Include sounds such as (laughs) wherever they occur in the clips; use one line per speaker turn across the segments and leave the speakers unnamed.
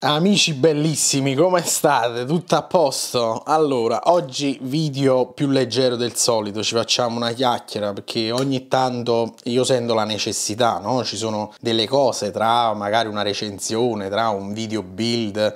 Amici bellissimi, come state? Tutto a posto? Allora, oggi video più leggero del solito, ci facciamo una chiacchiera perché ogni tanto io sento la necessità, no? Ci sono delle cose tra magari una recensione, tra un video build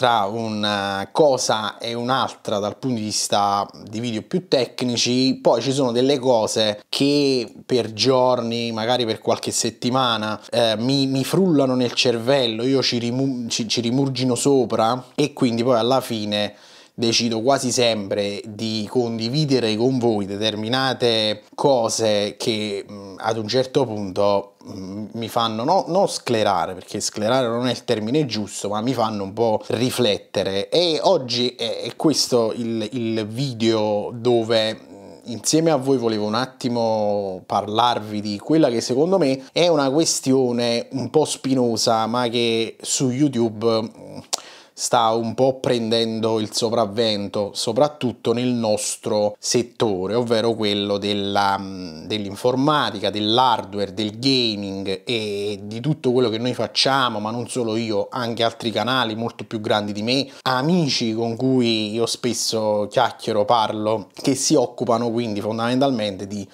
tra una eh, cosa e un'altra dal punto di vista di video più tecnici, poi ci sono delle cose che per giorni, magari per qualche settimana, eh, mi, mi, frullano nel cervello, io ci, rimu- ci, ci rimurgino sopra e quindi poi alla fine decido quasi sempre di condividere con voi determinate cose che mh, ad un certo punto mh, mi fanno no, non sclerare perché sclerare non è il termine giusto ma mi fanno un po' riflettere e oggi è, è questo il, il video dove insieme a voi volevo un attimo parlarvi di quella che secondo me è una questione un po' spinosa, ma che su YouTube sta un po' prendendo il sopravvento, soprattutto nel nostro settore, ovvero quello mm, dell'informatica, dell'hardware, del gaming e di tutto quello che noi facciamo, ma non solo io, anche altri canali molto più grandi di me, amici con cui io spesso chiacchiero, parlo, che si occupano quindi fondamentalmente di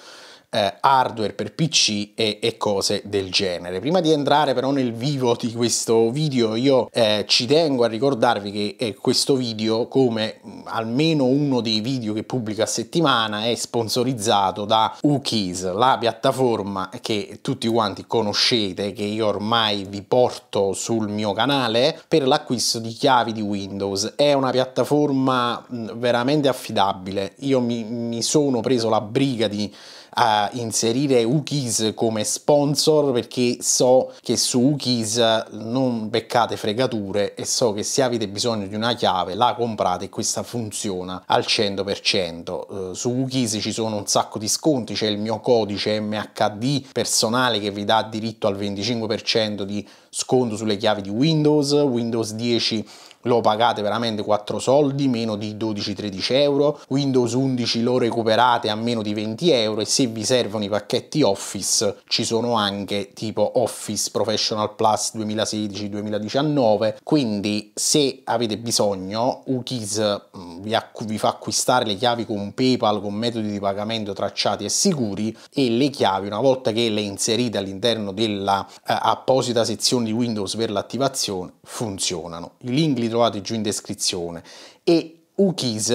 eh, hardware per PC e, e, cose del genere. Prima di entrare però nel vivo di questo video io eh, ci tengo a ricordarvi che eh, questo video come mm, almeno uno dei video che pubblico a settimana è sponsorizzato da UKIS, la piattaforma che tutti quanti conoscete che io ormai vi porto sul mio canale per l'acquisto di chiavi di Windows. È una piattaforma mm, veramente affidabile. Io mi, mi sono preso la briga di a inserire Ukis come sponsor perché so che su Ukis non beccate fregature e so che se avete bisogno di una chiave la comprate e questa funziona al 100%. Eh, su Ukis ci sono un sacco di sconti, c'è il mio codice MHD personale che vi dà diritto al 25% di sconto sulle chiavi di Windows, Windows 10 lo pagate veramente 4 soldi, meno di 12-13 euro, Windows 11 lo recuperate a meno di 20 euro e se vi servono i pacchetti Office ci sono anche tipo Office Professional Plus 2016-2019, quindi se avete bisogno Ukis mm, vi, vi fa acquistare le chiavi con PayPal con metodi di pagamento tracciati e sicuri e le chiavi una volta che le inserite all'interno della eh, apposita sezione di Windows per l'attivazione funzionano. I link li trovate giù in descrizione. E Ukis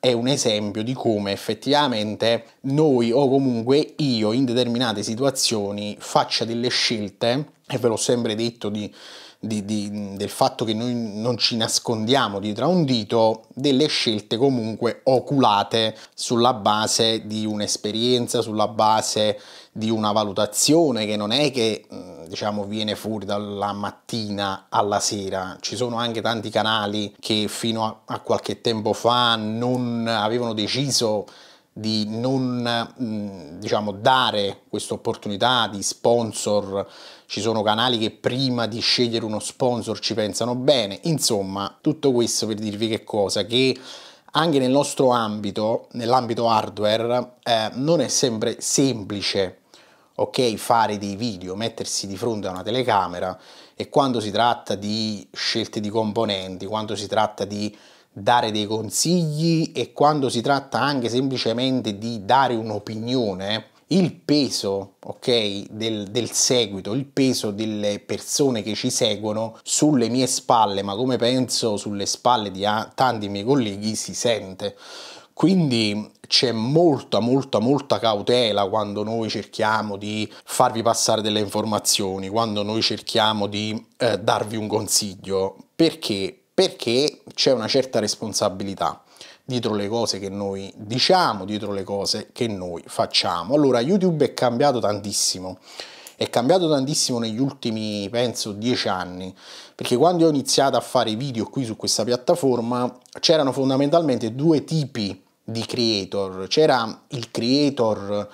è un esempio di come effettivamente noi o comunque io in determinate situazioni faccia delle scelte, e ve l'ho sempre detto di di, di, del fatto che noi non ci nascondiamo dietro a un dito, delle scelte comunque oculate sulla base di un'esperienza, sulla base di una valutazione che non è che diciamo viene fuori dalla mattina alla sera. Ci sono anche tanti canali che fino a, a qualche tempo fa non avevano deciso di non diciamo, dare questa opportunità di sponsor ci sono canali che prima di scegliere uno sponsor ci pensano bene, insomma tutto questo per dirvi che cosa, che anche nel nostro ambito, nell'ambito hardware, eh, non è sempre semplice ok, fare dei video, mettersi di fronte a una telecamera e quando si tratta di scelte di componenti, quando si tratta di dare dei consigli e quando si tratta anche semplicemente di dare un'opinione il peso okay, del, del, seguito, il peso delle persone che ci seguono sulle mie spalle, ma come penso sulle spalle di tanti miei colleghi, si sente. Quindi c'è molta, molta, molta cautela quando noi cerchiamo di farvi passare delle informazioni, quando noi cerchiamo di eh, darvi un consiglio. Perché? Perché c'è una certa responsabilità dietro le cose che noi diciamo, dietro le cose che noi facciamo. Allora, YouTube è cambiato tantissimo. È cambiato tantissimo negli ultimi, penso, dieci anni, perché quando ho iniziato a fare video qui su questa piattaforma c'erano fondamentalmente due tipi di creator. C'era il creator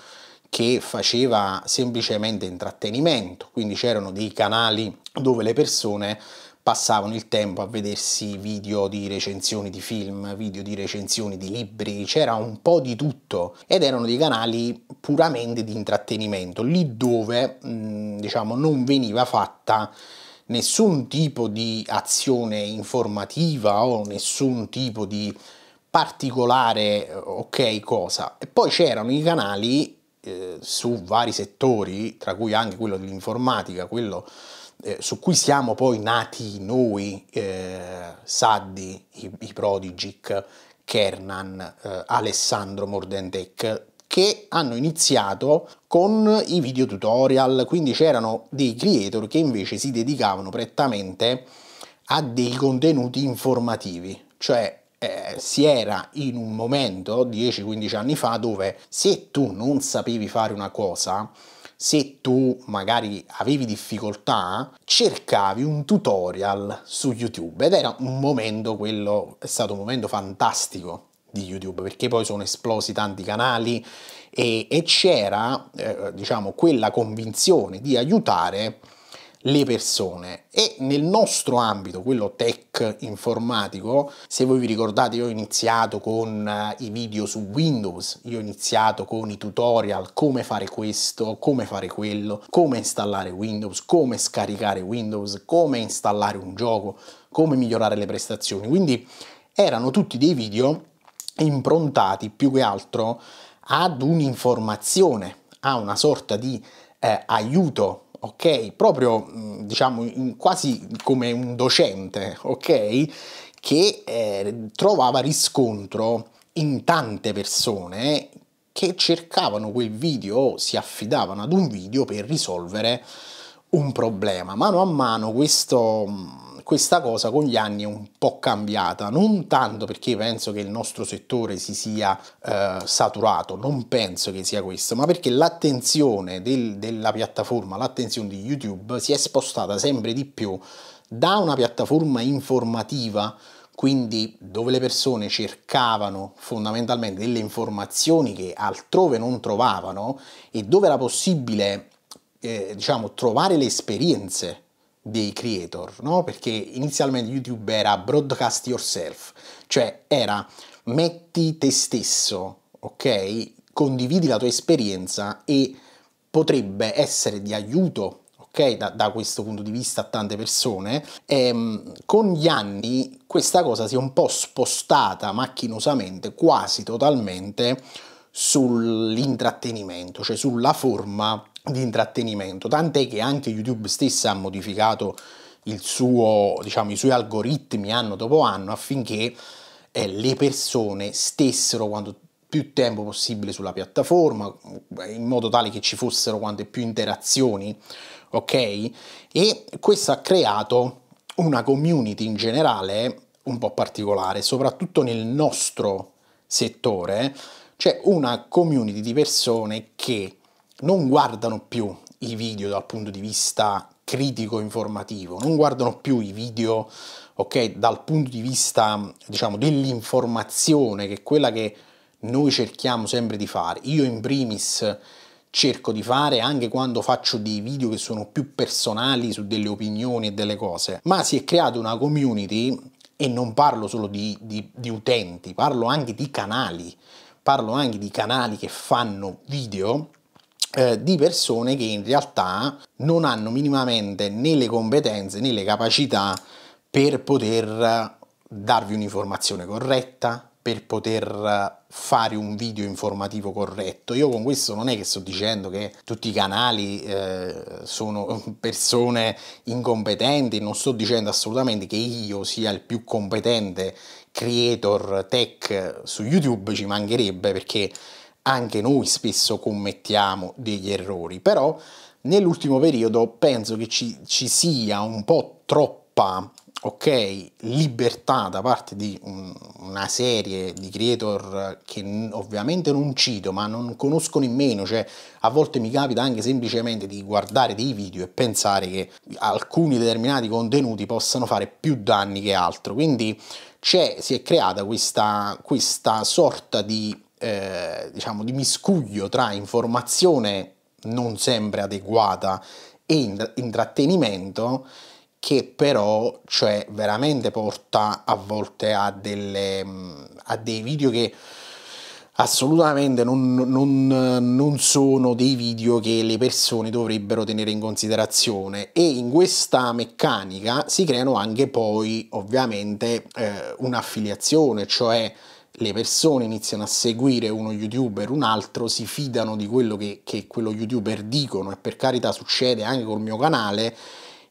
che faceva semplicemente intrattenimento, quindi c'erano dei canali dove le persone passavano il tempo a vedersi video di recensioni di film, video di recensioni di libri, c'era un po' di tutto ed erano dei canali puramente di intrattenimento, lì dove mm, diciamo non veniva fatta nessun tipo di azione informativa o nessun tipo di particolare eh, ok cosa. E poi c'erano i canali eh, su vari settori, tra cui anche quello dell'informatica, quello eh, su cui siamo poi nati noi, eh, Saddi, i, i Prodigic, Kernan, eh, Alessandro Mordentec, che hanno iniziato con i video tutorial, quindi c'erano dei creator che invece si dedicavano prettamente a dei contenuti informativi, cioè eh, si era in un momento 10-15 anni fa dove se tu non sapevi fare una cosa se tu magari avevi difficoltà, cercavi un tutorial su YouTube ed era un momento quello, è stato un momento fantastico di YouTube perché poi sono esplosi tanti canali e, e c'era eh, diciamo quella convinzione di aiutare le persone e nel nostro ambito, quello tech informatico, se voi vi ricordate io ho iniziato con eh, i video su Windows, io ho iniziato con i tutorial come fare questo, come fare quello, come installare Windows, come scaricare Windows, come installare un gioco, come migliorare le prestazioni, quindi erano tutti dei video improntati più che altro ad un'informazione, a una sorta di eh, aiuto ok? Proprio mm, diciamo quasi come un docente, ok? Che eh, trovava riscontro in tante persone che cercavano quel video o si affidavano ad un video per risolvere un problema. Mano a mano questo mm, questa cosa con gli anni è un po' cambiata, non tanto perché penso che il nostro settore si sia eh, saturato, non penso che sia questo, ma perché l'attenzione del, della piattaforma, l'attenzione di YouTube si è spostata sempre di più da una piattaforma informativa quindi dove le persone cercavano fondamentalmente delle informazioni che altrove non trovavano e dove era possibile eh, diciamo, trovare le esperienze dei creator, no? Perché inizialmente YouTube era broadcast yourself, cioè era metti te stesso, ok? Condividi la tua esperienza e potrebbe essere di aiuto, ok? Da, da questo punto di vista a tante persone. Ehm, con gli anni questa cosa si è un po' spostata macchinosamente, quasi totalmente, sull'intrattenimento, cioè sulla forma di intrattenimento, tant'è che anche YouTube stessa ha modificato suo, diciamo, i suoi algoritmi anno dopo anno affinché eh, le persone stessero quanto più tempo possibile sulla piattaforma, in modo tale che ci fossero quante più interazioni, ok? E questo ha creato una community in generale un po' particolare, soprattutto nel nostro settore, c'è cioè una community di persone che non guardano più i video dal punto di vista critico informativo, non guardano più i video, ok, dal punto di vista, diciamo, dell'informazione, che è quella che noi cerchiamo sempre di fare. Io in primis cerco di fare anche quando faccio dei video che sono più personali su delle opinioni e delle cose, ma si è creata una community e non parlo solo di, di, di utenti, parlo anche di canali, parlo anche di canali che fanno video eh, di persone che in realtà non hanno minimamente né le competenze né le capacità per poter eh, darvi un'informazione corretta, per poter eh, fare un video informativo corretto. Io con questo non è che sto dicendo che tutti i canali eh, sono (laughs) persone incompetenti, non sto dicendo assolutamente che io sia il più competente creator tech su YouTube, ci mancherebbe perché anche noi spesso commettiamo degli errori, però nell'ultimo periodo penso che ci, ci sia un po' troppa ok, libertà da parte di un, una serie di creator che ovviamente non cito, ma non conosco nemmeno, cioè a volte mi capita anche semplicemente di guardare dei video e pensare che alcuni determinati contenuti possano fare più danni che altro, quindi si è creata questa, questa sorta di eh, diciamo, di miscuglio tra informazione non sempre adeguata e intrattenimento che però cioè, veramente porta a volte a, delle, mm, a dei video che assolutamente non, non, non, sono dei video che le persone dovrebbero tenere in considerazione e in questa meccanica si creano anche poi ovviamente eh, un'affiliazione, cioè le persone iniziano a seguire uno youtuber, un altro, si fidano di quello che, che, quello youtuber dicono e per carità succede anche col mio canale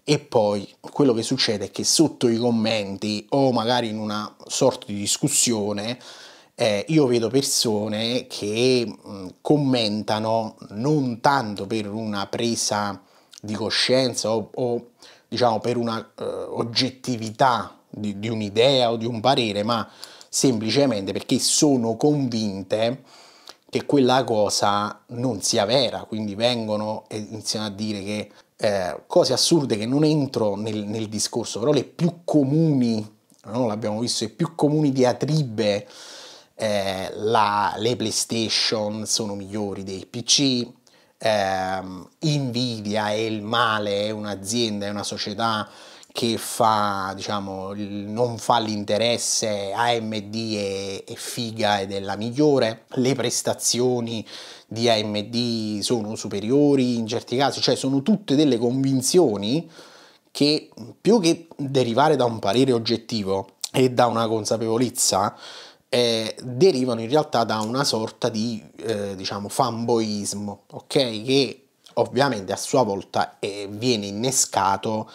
e poi quello che succede è che sotto i commenti o magari in una sorta di discussione eh, io vedo persone che mh, mm, commentano non tanto per una presa di coscienza o, o diciamo per una uh, oggettività di, di un'idea o di un parere, ma semplicemente perché sono convinte che quella cosa non sia vera, quindi vengono e iniziano a dire che eh, cose assurde che non entro nel, nel discorso, però le più comuni, no, l'abbiamo visto, le più comuni diatribe, eh, la, le PlayStation sono migliori dei PC, eh, Nvidia è il male, è un'azienda, è una società, che fa, diciamo, non fa l'interesse AMD e, e figa ed è la migliore, le prestazioni di AMD sono superiori in certi casi, cioè sono tutte delle convinzioni che più che derivare da un parere oggettivo e da una consapevolezza, eh, derivano in realtà da una sorta di eh, diciamo fanboismo, ok? Che ovviamente a sua volta eh, viene innescato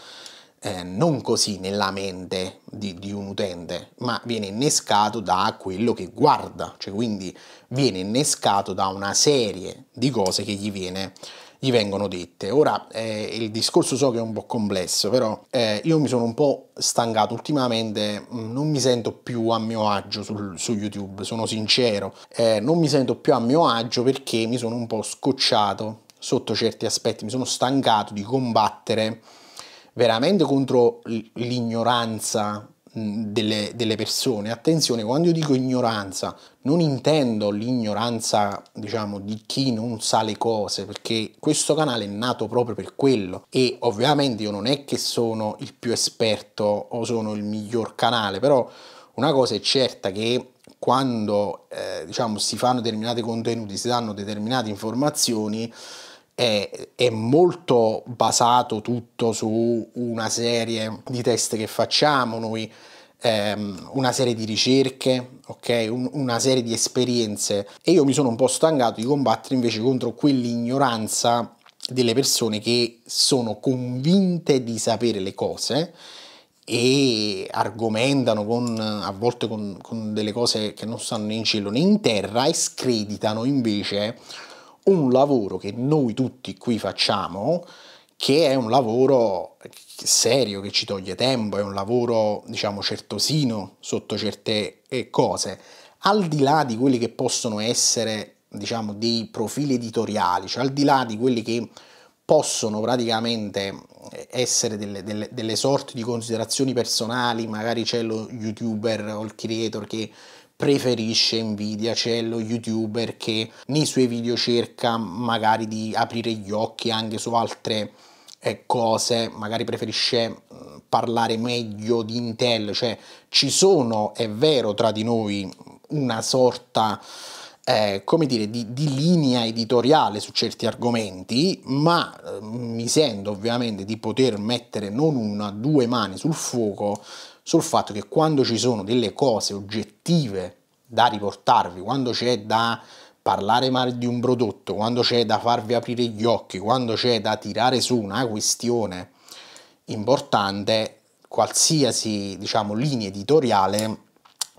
eh, non così nella mente di, di, un utente, ma viene innescato da quello che guarda, cioè quindi viene innescato da una serie di cose che gli, viene, gli vengono dette. Ora eh, il discorso so che è un po' complesso, però eh, io mi sono un po' stancato ultimamente, mm, non mi sento più a mio agio sul, su YouTube, sono sincero, eh, non mi sento più a mio agio perché mi sono un po' scocciato sotto certi aspetti, mi sono stancato di combattere veramente contro l'ignoranza delle, delle, persone. Attenzione, quando io dico ignoranza, non intendo l'ignoranza, diciamo, di chi non sa le cose, perché questo canale è nato proprio per quello. E ovviamente io non è che sono il più esperto o sono il miglior canale, però una cosa è certa che quando eh, diciamo, si fanno determinati contenuti, si danno determinate informazioni, è, è, molto basato tutto su una serie di test che facciamo noi, ehm, una serie di ricerche, okay? Un, una serie di esperienze e io mi sono un po' stancato di combattere invece contro quell'ignoranza delle persone che sono convinte di sapere le cose e argomentano con, a volte con, con delle cose che non stanno né in cielo né in terra e screditano invece un lavoro che noi tutti qui facciamo, che è un lavoro serio, che ci toglie tempo, è un lavoro, diciamo, certosino sotto certe eh, cose, al di là di quelli che possono essere, diciamo, dei profili editoriali, cioè al di là di quelli che possono praticamente eh, essere delle, delle, delle sorti di considerazioni personali, magari c'è lo youtuber o il creator che preferisce Nvidia, c'è lo youtuber che nei suoi video cerca magari di aprire gli occhi anche su altre eh, cose, magari preferisce mm, parlare meglio di Intel, cioè ci sono, è vero, tra di noi una sorta... Eh, come dire, di, di, linea editoriale su certi argomenti, ma eh, mi sento ovviamente di poter mettere non una, due mani sul fuoco sul fatto che quando ci sono delle cose oggettive da riportarvi, quando c'è da parlare male di un prodotto, quando c'è da farvi aprire gli occhi, quando c'è da tirare su una questione importante, qualsiasi diciamo, linea editoriale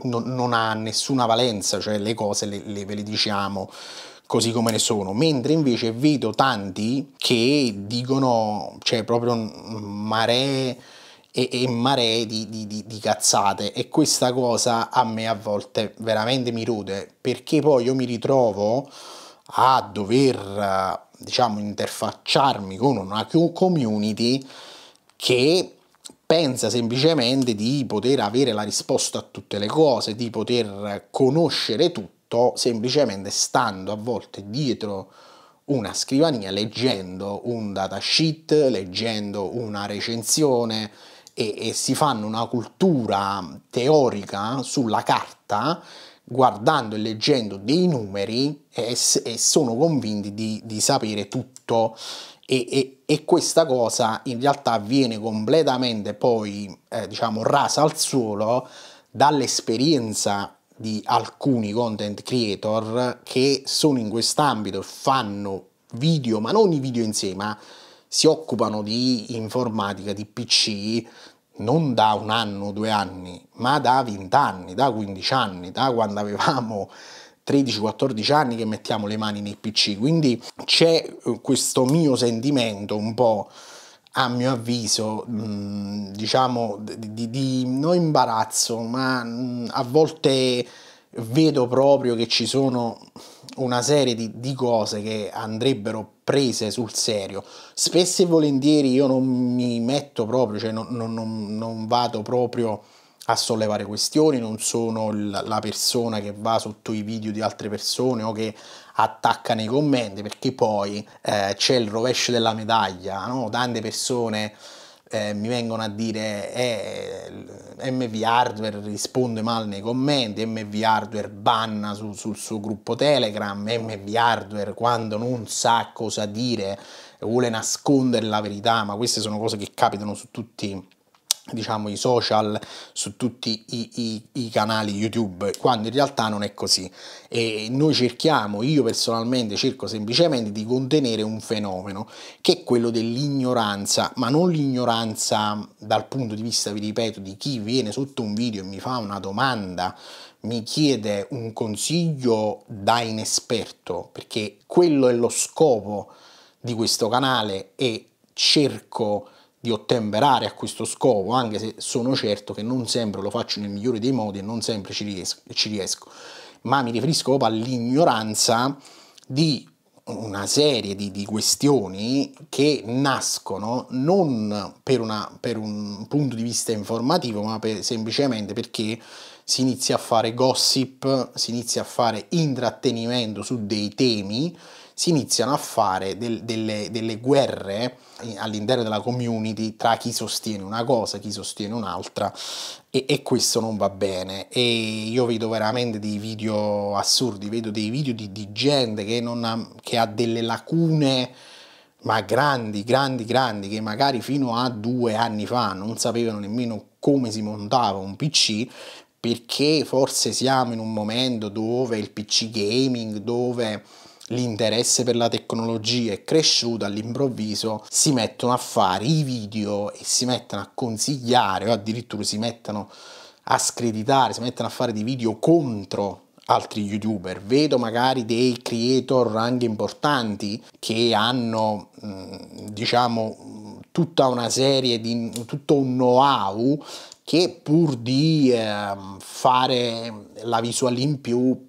non, non ha nessuna valenza, cioè le cose le, le, ve le diciamo così come ne sono, mentre invece vedo tanti che dicono, cioè proprio maree e, e maree di, di, di, di, cazzate e questa cosa a me a volte veramente mi rode perché poi io mi ritrovo a dover diciamo interfacciarmi con una community che pensa semplicemente di poter avere la risposta a tutte le cose, di poter conoscere tutto semplicemente stando a volte dietro una scrivania leggendo un datasheet, leggendo una recensione, e, e si fanno una cultura teorica sulla carta guardando e leggendo dei numeri e, e sono convinti di, di sapere tutto e, e, e, questa cosa in realtà viene completamente poi eh, diciamo rasa al suolo dall'esperienza di alcuni content creator che sono in quest'ambito e fanno video ma non i video insieme si occupano di informatica, di PC, non da un anno, o due anni, ma da vent'anni, da 15 anni, da quando avevamo 13-14 anni che mettiamo le mani nei PC. Quindi c'è eh, questo mio sentimento un po' a mio avviso, mm, diciamo, di, di, di non imbarazzo, ma mm, a volte vedo proprio che ci sono una serie di, di, cose che andrebbero prese sul serio. Spesso e volentieri io non mi metto proprio, cioè non, non, non vado proprio a sollevare questioni, non sono la persona che va sotto i video di altre persone o che attacca nei commenti, perché poi eh, c'è il rovescio della medaglia, no? tante persone eh, mi vengono a dire eh, MV Hardware risponde male nei commenti, MV Hardware banna su, sul suo gruppo Telegram, MV Hardware quando non sa cosa dire vuole nascondere la verità, ma queste sono cose che capitano su tutti diciamo i social su tutti i, i, i, canali youtube quando in realtà non è così e noi cerchiamo io personalmente cerco semplicemente di contenere un fenomeno che è quello dell'ignoranza ma non l'ignoranza dal punto di vista vi ripeto di chi viene sotto un video e mi fa una domanda mi chiede un consiglio da inesperto perché quello è lo scopo di questo canale e cerco di di ottemperare a questo scopo, anche se sono certo che non sempre lo faccio nel migliore dei modi e non sempre ci riesco, ci riesco. ma mi riferisco proprio all'ignoranza di una serie di, di, questioni che nascono non per, una, per, un punto di vista informativo, ma per, semplicemente perché si inizia a fare gossip, si inizia a fare intrattenimento su dei temi si iniziano a fare del, delle, delle, guerre all'interno della community tra chi sostiene una cosa, e chi sostiene un'altra e, e, questo non va bene e io vedo veramente dei video assurdi, vedo dei video di, di gente che, ha, che ha delle lacune ma grandi, grandi, grandi, che magari fino a due anni fa non sapevano nemmeno come si montava un PC, perché forse siamo in un momento dove il PC gaming, dove l'interesse per la tecnologia è cresciuto, all'improvviso si mettono a fare i video e si mettono a consigliare o addirittura si mettono a screditare, si mettono a fare dei video contro altri youtuber, vedo magari dei creator anche importanti che hanno mm, diciamo tutta una serie di tutto un know-how che pur di ehm, fare la visual in più,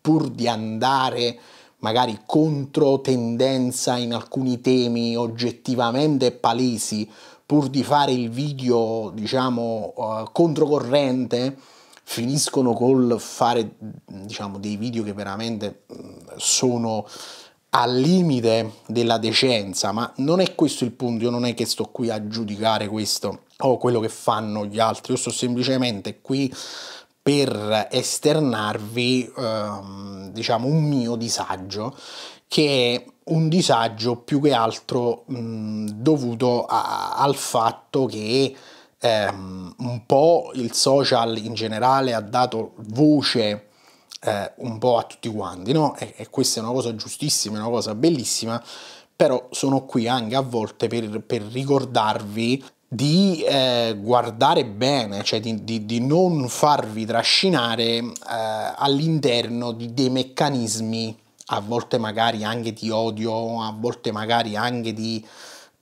pur di andare magari contro tendenza in alcuni temi oggettivamente palesi, pur di fare il video, diciamo, uh, controcorrente, finiscono col fare, diciamo, dei video che veramente mm, sono al limite della decenza, ma non è questo il punto, io non è che sto qui a giudicare questo o quello che fanno gli altri, io sto semplicemente qui per esternarvi ehm, diciamo un mio disagio che è un disagio più che altro mh, dovuto a, al fatto che ehm, un po' il social in generale ha dato voce eh, un po' a tutti quanti, no? E, e, questa è una cosa giustissima, è una cosa bellissima, però sono qui anche a volte per, per ricordarvi di eh, guardare bene, cioè di, di, di non farvi trascinare eh, all'interno di dei meccanismi, a volte magari anche di odio, a volte magari anche di,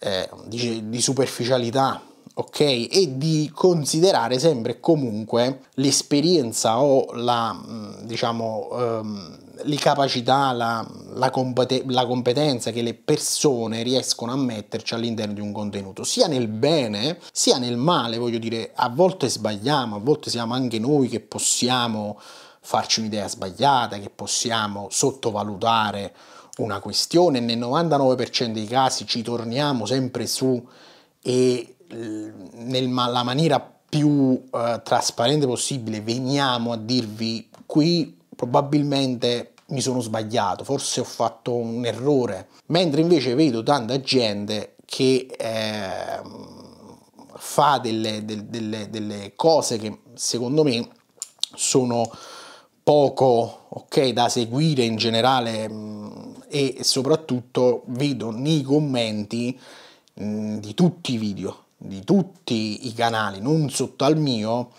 eh, di superficialità, ok? E di considerare sempre e comunque l'esperienza o la, mm, diciamo, ehm, capacità, la, la, compete- la competenza che le persone riescono a metterci all'interno di un contenuto, sia nel bene sia nel male, voglio dire, a volte sbagliamo, a volte siamo anche noi che possiamo farci un'idea sbagliata, che possiamo sottovalutare una questione, nel 99% dei casi ci torniamo sempre su e nella maniera più eh, trasparente possibile veniamo a dirvi qui probabilmente mi sono sbagliato, forse ho fatto un errore, mentre invece vedo tanta gente che eh, fa delle, delle, delle, cose che secondo me sono poco okay, da seguire in generale mm, e soprattutto vedo nei commenti mh, mm, di tutti i video, di tutti i canali, non sotto al mio,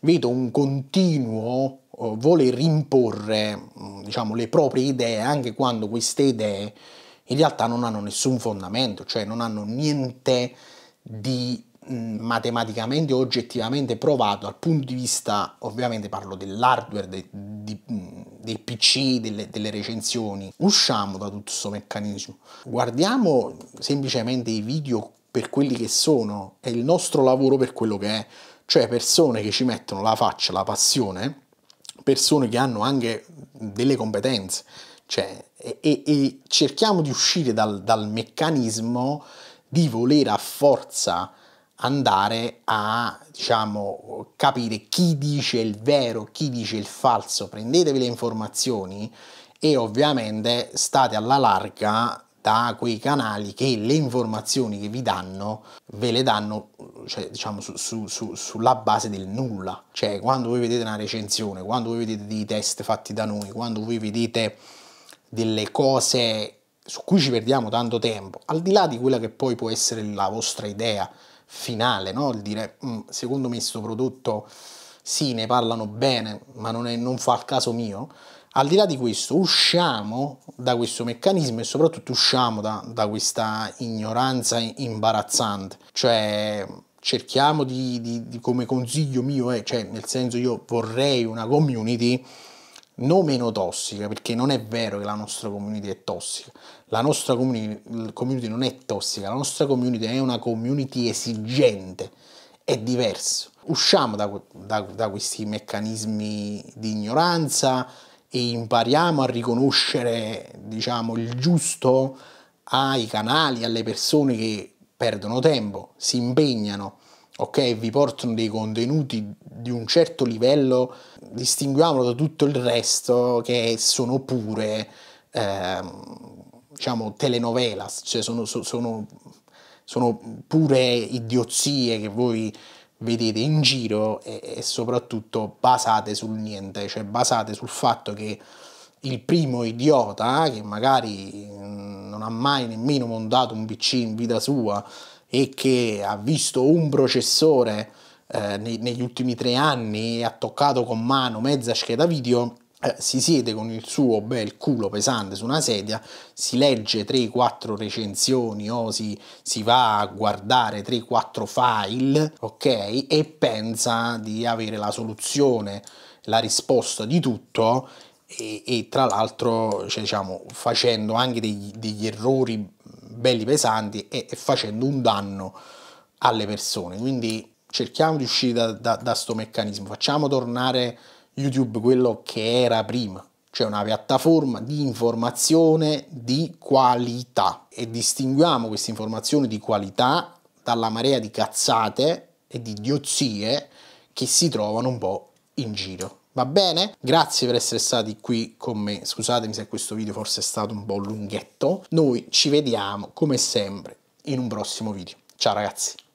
vedo un continuo eh, voler imporre mm, diciamo, le proprie idee anche quando queste idee in realtà non hanno nessun fondamento, cioè non hanno niente di mm, matematicamente o oggettivamente provato dal punto di vista, ovviamente parlo dell'hardware, de, de, mm, dei PC, delle, delle, recensioni. Usciamo da tutto questo meccanismo, guardiamo semplicemente i video per quelli che sono è il nostro lavoro per quello che è cioè persone che ci mettono la faccia, la passione, persone che hanno anche delle competenze, cioè, e, e, e, cerchiamo di uscire dal, dal, meccanismo di voler a forza andare a diciamo, capire chi dice il vero, chi dice il falso, prendetevi le informazioni e ovviamente state alla larga da quei canali che le informazioni che vi danno ve le danno cioè, diciamo su, su, su, sulla base del nulla cioè quando voi vedete una recensione quando voi vedete dei test fatti da noi quando voi vedete delle cose su cui ci perdiamo tanto tempo al di là di quella che poi può essere la vostra idea finale no? il dire mm, secondo me questo prodotto sì ne parlano bene ma non, è, non fa il caso mio al di là di questo, usciamo da questo meccanismo e soprattutto usciamo da, da questa ignoranza imbarazzante, cioè cerchiamo di, di, di come consiglio mio è, eh, cioè nel senso io vorrei una community non meno tossica, perché non è vero che la nostra community è tossica, la nostra comuni- community non è tossica, la nostra community è una community esigente, è diverso. Usciamo da, da, da questi meccanismi di ignoranza, e impariamo a riconoscere diciamo, il giusto ai canali, alle persone che perdono tempo, si impegnano, ok? Vi portano dei contenuti di un certo livello, distinguiamolo da tutto il resto che sono pure, eh, diciamo, telenovelas, cioè sono, sono, sono pure idiozie che voi vedete in giro e, e soprattutto basate sul niente, cioè basate sul fatto che il primo idiota che magari mm, non ha mai nemmeno montato un PC in vita sua e che ha visto un processore eh, negli ultimi tre anni e ha toccato con mano mezza scheda video eh, si siede con il suo bel culo pesante su una sedia, si legge 3-4 recensioni o si, si va a guardare 3-4 file, ok? E pensa di avere la soluzione, la risposta di tutto e, e tra l'altro cioè, diciamo, facendo anche degli, degli, errori belli pesanti e, e, facendo un danno alle persone. Quindi cerchiamo di uscire da questo meccanismo, facciamo tornare YouTube quello che era prima, cioè una piattaforma di informazione di qualità e distinguiamo questa informazione di qualità dalla marea di cazzate e di diozie che si trovano un po' in giro. Va bene? Grazie per essere stati qui con me. Scusatemi se questo video forse è stato un po' lunghetto. Noi ci vediamo come sempre in un prossimo video. Ciao ragazzi!